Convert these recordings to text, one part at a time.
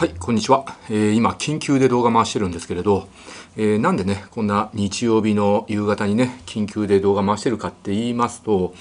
はい、こんにちは。えー、今、緊急で動画回してるんですけれど、えー、なんでね、こんな日曜日の夕方にね、緊急で動画回してるかって言いますと、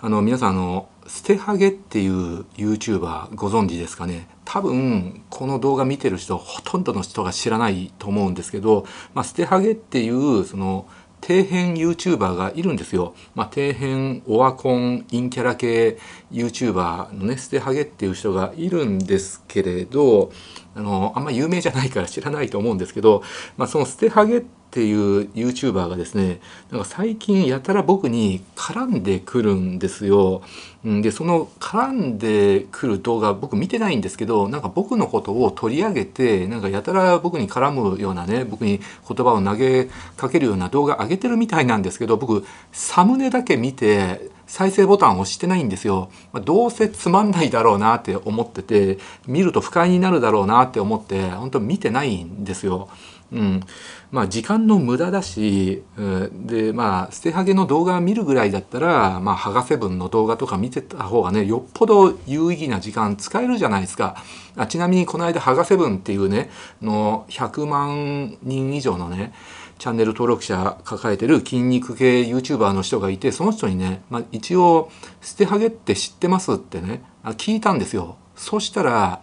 あの、皆さん、あの、捨てハゲっていう YouTuber ご存知ですかね多分、この動画見てる人、ほとんどの人が知らないと思うんですけど、まあ、ステハゲっていう、その、底辺 YouTuber がいるんですよ。まあ、底辺オワコンインキャラ系 YouTuber のね捨てハゲっていう人がいるんですけれどあのあんま有名じゃないから知らないと思うんですけど、まあ、その捨てハゲってっていう YouTuber がですねなんか最近やたら僕に絡んでくるんですよ。でその絡んでくる動画僕見てないんですけどなんか僕のことを取り上げてなんかやたら僕に絡むようなね僕に言葉を投げかけるような動画上げてるみたいなんですけど僕サムネだけ見て再生ボタンを押してないんですよ。まあ、どうせつまんないだろうなって思ってて見ると不快になるだろうなって思って本当見てないんですよ。うん、まあ時間の無駄だし、うん、でまあ捨てはげの動画見るぐらいだったら、まあ、ハガセブンの動画とか見てた方がねよっぽど有意義な時間使えるじゃないですかあちなみにこの間ハガセブンっていうねの100万人以上のねチャンネル登録者抱えてる筋肉系 YouTuber の人がいてその人にね、まあ、一応「捨てはげって知ってます?」ってね聞いたんですよ。そしたら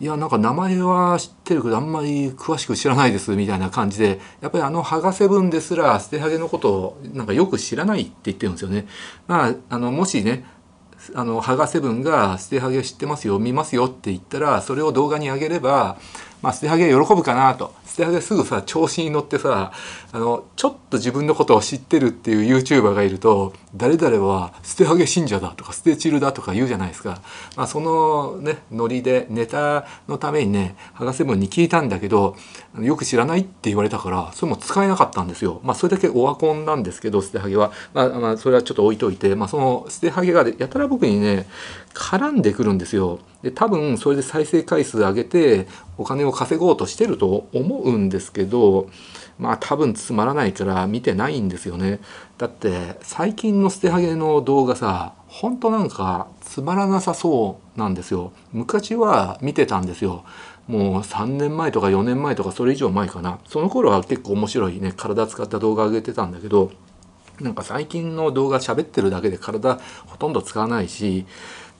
いやなんか名前は知ってるけどあんまり詳しく知らないですみたいな感じでやっぱりあのガセブンですら捨てはげのことをなんかよく知らないって言ってるんですよね。まあ、あのもしねあのガセブンが捨てはげ知ってますよ見ますよって言ったらそれを動画に上げればまあ、捨てはげ喜ぶかなと捨てハゲすぐさ調子に乗ってさあのちょっと自分のことを知ってるっていう YouTuber がいると誰々は捨てはげ信者だとか捨てチルだとか言うじゃないですか、まあ、そのねノリでネタのためにね博士文に聞いたんだけどよく知らないって言われたからそれも使えなかったんですよ、まあ、それだけオワコンなんですけど捨てはげは、まあ、まあそれはちょっと置いといて、まあ、その捨てはげがやたら僕にね絡んでくるんですよ。で多分それで再生回数上げてお金を稼ごうとしてると思うんですけどまあ多分つまらないから見てないんですよねだって最近の捨てハゲの動画さほんとなんかつまらなさそうなんですよ昔は見てたんですよもう3年前とか4年前とかそれ以上前かなその頃は結構面白いね体使った動画上げてたんだけどなんか最近の動画喋ってるだけで体ほとんど使わないし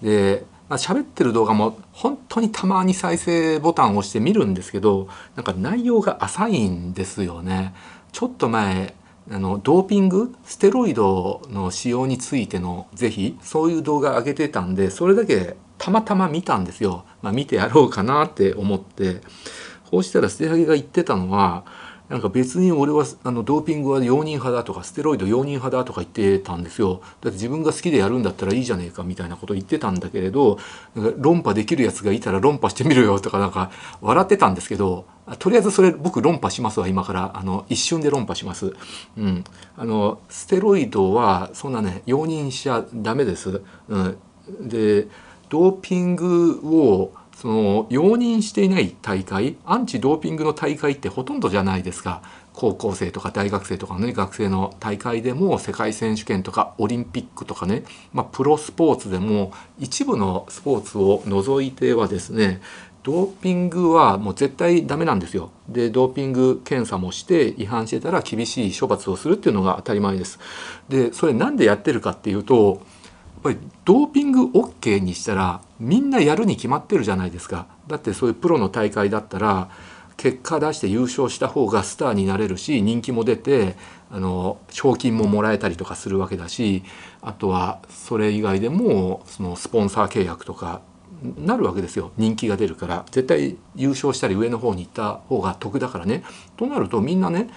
でまあ、喋ってる動画も本当にたまに再生ボタンを押して見るんですけどなんか内容が浅いんですよねちょっと前あのドーピングステロイドの使用についての是非そういう動画上げてたんでそれだけたまたま見たんですよ、まあ、見てやろうかなって思ってこうしたら捨て上げが言ってたのはなんか別に俺はあのドーピングは容認派だとかステロイド容認派だとか言ってたんですよだって自分が好きでやるんだったらいいじゃねえかみたいなこと言ってたんだけれど論破できるやつがいたら論破してみろよとかなんか笑ってたんですけどとりあえずそれ僕論破しますわ今からあの一瞬で論破します、うん、あのステロイドはそんなね容認しちゃダメです、うん、でドーピングをその容認していない大会アンチドーピングの大会ってほとんどじゃないですか高校生とか大学生とかね学生の大会でも世界選手権とかオリンピックとかね、まあ、プロスポーツでも一部のスポーツを除いてはですねドーピングはもう絶対ダメなんですよ。で、ドーピング検査もして違反してたら厳しい処罰をするっていうのが当たり前です。で、それなんでやってるかっていうと、っぱりドーピング OK にしたらみんなやるに決まってるじゃないですかだってそういうプロの大会だったら結果出して優勝した方がスターになれるし人気も出てあの賞金ももらえたりとかするわけだしあとはそれ以外でもそのスポンサー契約とかなるわけですよ人気が出るから絶対優勝したり上の方に行った方が得だからねとなるとみんなね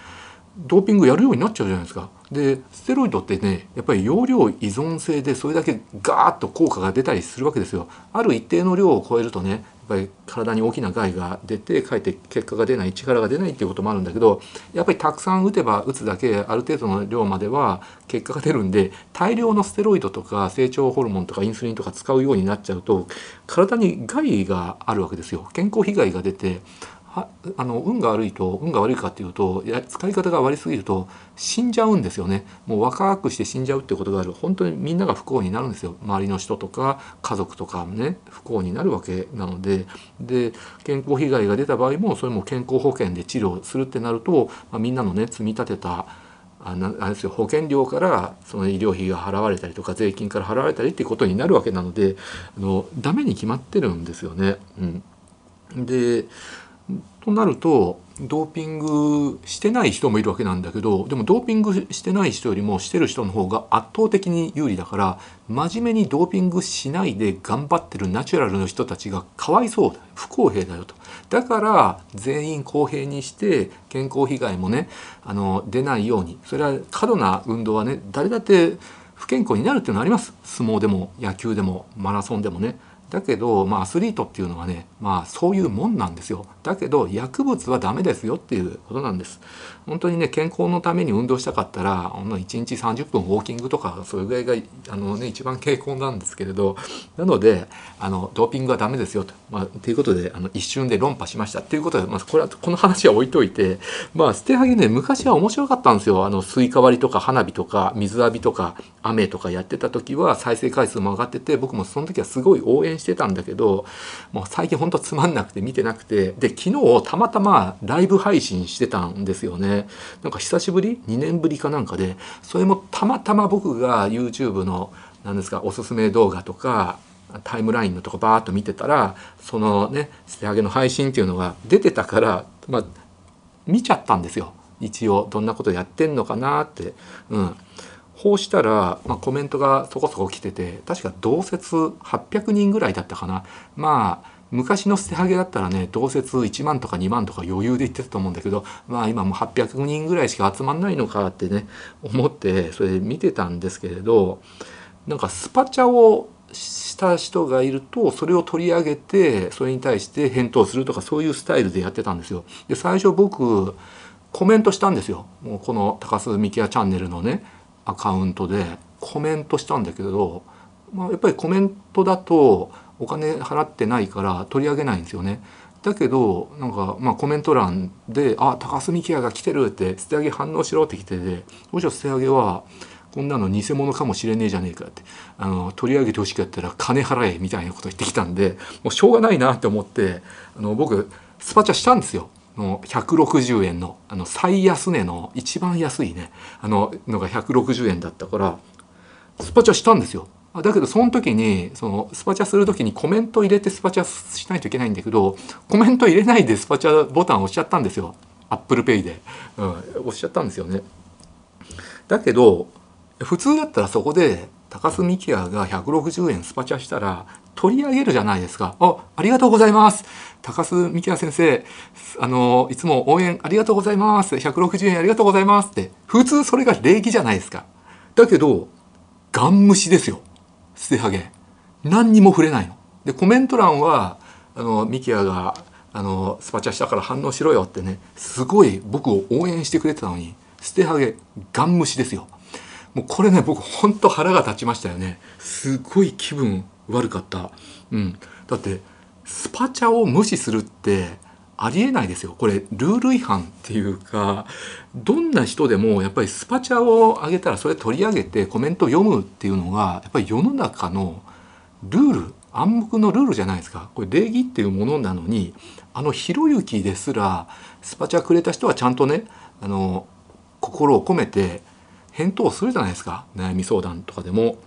ドーピングやるようになっちゃうじゃないですか。でステロイドってねやっぱり容量依存性でそれだけガーッと効果が出たりするわけですよ。ある一定の量を超えるとねやっぱり体に大きな害が出てかえって結果が出ない力が出ないっていうこともあるんだけどやっぱりたくさん打てば打つだけある程度の量までは結果が出るんで大量のステロイドとか成長ホルモンとかインスリンとか使うようになっちゃうと体に害があるわけですよ。健康被害が出てはあの運が悪いと運が悪いかっていうとや使い方が悪すぎると死んじゃうんですよねもう若くして死んじゃうってことがある本当にみんなが不幸になるんですよ周りの人とか家族とかね不幸になるわけなのでで健康被害が出た場合もそれも健康保険で治療するってなると、まあ、みんなのね積み立てたあなあれですよ保険料からその医療費が払われたりとか税金から払われたりっていうことになるわけなのであのダメに決まってるんですよね。うん、でとなるとドーピングしてない人もいるわけなんだけどでもドーピングしてない人よりもしてる人の方が圧倒的に有利だから真面目にドーピングしないで頑張ってるナチュラルの人たちがかわいそうだ不公平だよとだから全員公平にして健康被害もねあの出ないようにそれは過度な運動はね誰だって不健康になるっていうのはあります相撲でも野球でもマラソンでもね。だけど、まあ、アスリートっていうのはね、まあ、そういうもんなんですよ。だけど、薬物はダメですよっていうことなんです。本当にね、健康のために運動したかったら、ほんの1日30分ウォーキングとか、それぐらいが、あのね、一番傾向なんですけれど、なので、あの、ドーピングはダメですよと。まあ、ということで、あの、一瞬で論破しました。っていうことで、まあ、これは、この話は置いといて、まあ、捨てはぎね、昔は面白かったんですよ。あの、スイカ割りとか、花火とか、水浴びとか、雨とかやってた時は、再生回数も上がってて、僕もその時はすごい応援してたんだけどもう最近ほんとつまんなくて見てなくてで昨日たまたまライブ配信してたんですよねなんか久しぶり2年ぶりかなんかでそれもたまたま僕が YouTube の何ですかおすすめ動画とかタイムラインのとこバーッと見てたらそのね捨て上げの配信っていうのが出てたからまあ見ちゃったんですよ一応どんなことやってんのかなってうん。うしたら、まあ、コメントがそこそこ来てて確か同説800人ぐらいだったかなまあ昔の捨てはげだったらね同説1万とか2万とか余裕で言ってたと思うんだけどまあ今もう800人ぐらいしか集まんないのかってね思ってそれ見てたんですけれどなんかスパチャをした人がいるとそれを取り上げてそれに対して返答するとかそういうスタイルでやってたんですよ。で最初僕コメントしたんですよ。もうこの高須幹也チャンネルのねアカウントでコメントしたんだけど、まあ、やっぱりコメントだとお金払ってないから取り上げないんですよね。だけどなんか、まあ、コメント欄で「あ高須ケアが来てる」って「捨て上げ反応しろ」って来ててそしろ捨て上げは「こんなの偽物かもしれねえじゃねえか」ってあの「取り上げてほしかったら金払え」みたいなこと言ってきたんでもうしょうがないなって思ってあの僕スパチャしたんですよ。の160円のあの最安値の一番安いねあののが160円だったからスパチャしたんですよ。だけどその時にそのスパチャする時にコメント入れてスパチャしないといけないんだけどコメント入れないでスパチャボタン押しちゃったんですよアップルペイで、うん、押しちゃったんですよね。だけど普通だったらそこで高須幹也が160円スパチャしたら取り上げるじゃないですか。あ、ありがとうございます。高須幹也先生、あの、いつも応援ありがとうございます。160円ありがとうございますって、普通それが礼儀じゃないですか。だけど、ガン無視ですよ。捨てはげ。何にも触れないの。で、コメント欄は、あの、幹也が、あの、スパチャしたから反応しろよってね、すごい僕を応援してくれてたのに、捨てはげ、ガン無視ですよ。もうこれね僕ほんと腹が立ちましたよねすごい気分悪かったうんだってスパチャを無視するってありえないですよこれルール違反っていうかどんな人でもやっぱりスパチャをあげたらそれ取り上げてコメント読むっていうのがやっぱり世の中のルール暗黙のルールじゃないですかこれ礼儀っていうものなのにあのひろゆきですらスパチャくれた人はちゃんとねあの心を込めて返答するじゃないですか悩み相談とかでも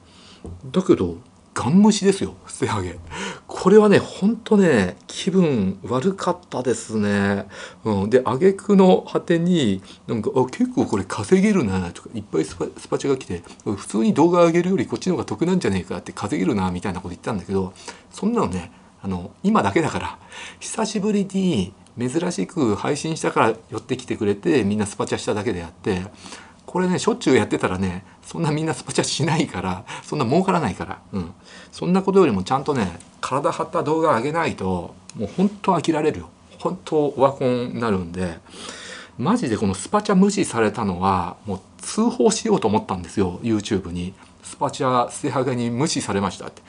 だけどガン無視ですよ捨て上げこれはねほんとね気分悪かったですね、うん、で挙句の果てになんかあ結構これ稼げるなとかいっぱいスパスパチが来て普通に動画上げるよりこっちの方が得なんじゃねえかって稼げるなみたいなこと言ったんだけどそんなのねあの今だけだから久しぶりに珍しく配信したから寄ってきてくれてみんなスパチャしただけであってこれねしょっちゅうやってたらねそんなみんなスパチャしないからそんな儲からないから、うん、そんなことよりもちゃんとね体張った動画上げないともう本当飽きられるよ本当オワコンになるんでマジでこのスパチャ無視されたのはもう通報しようと思ったんですよ YouTube にスパチャ捨てはげに無視されましたって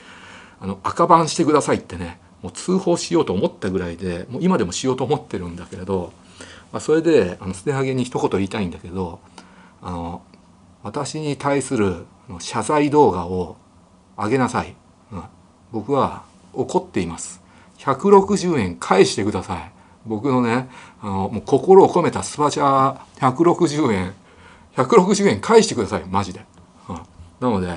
あの赤番してくださいってねもう通報しようと思ったぐらいでもう今でもしようと思ってるんだけれど、まあ、それであの捨てはげに一言言いたいんだけどあの私に対する謝罪動画をあげなさい、うん、僕は怒っています160円返してください僕のねあのもう心を込めたスパチャ160円160円返してくださいマジで、うん、なので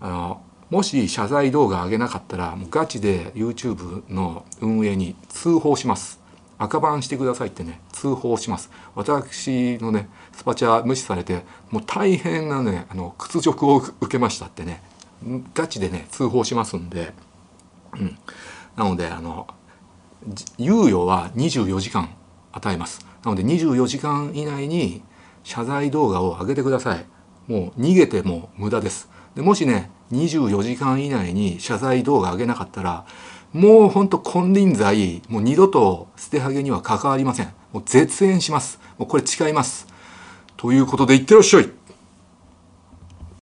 あのもし謝罪動画上げなかったらもうガチで YouTube の運営に通報します赤バンしてくださいってね通報します私のねスパチャ無視されてもう大変なねあの屈辱を受けましたってねガチでね通報しますんで、うん、なのであの猶予は24時間与えますなので24時間以内に謝罪動画を上げてくださいもう逃げても無駄ですでもしね24時間以内に謝罪動画上げなかったらもうほんと金輪際もう二度と捨てはげには関わりませんもう絶縁します。もうこれ誓います。ということで、いってらっしゃい。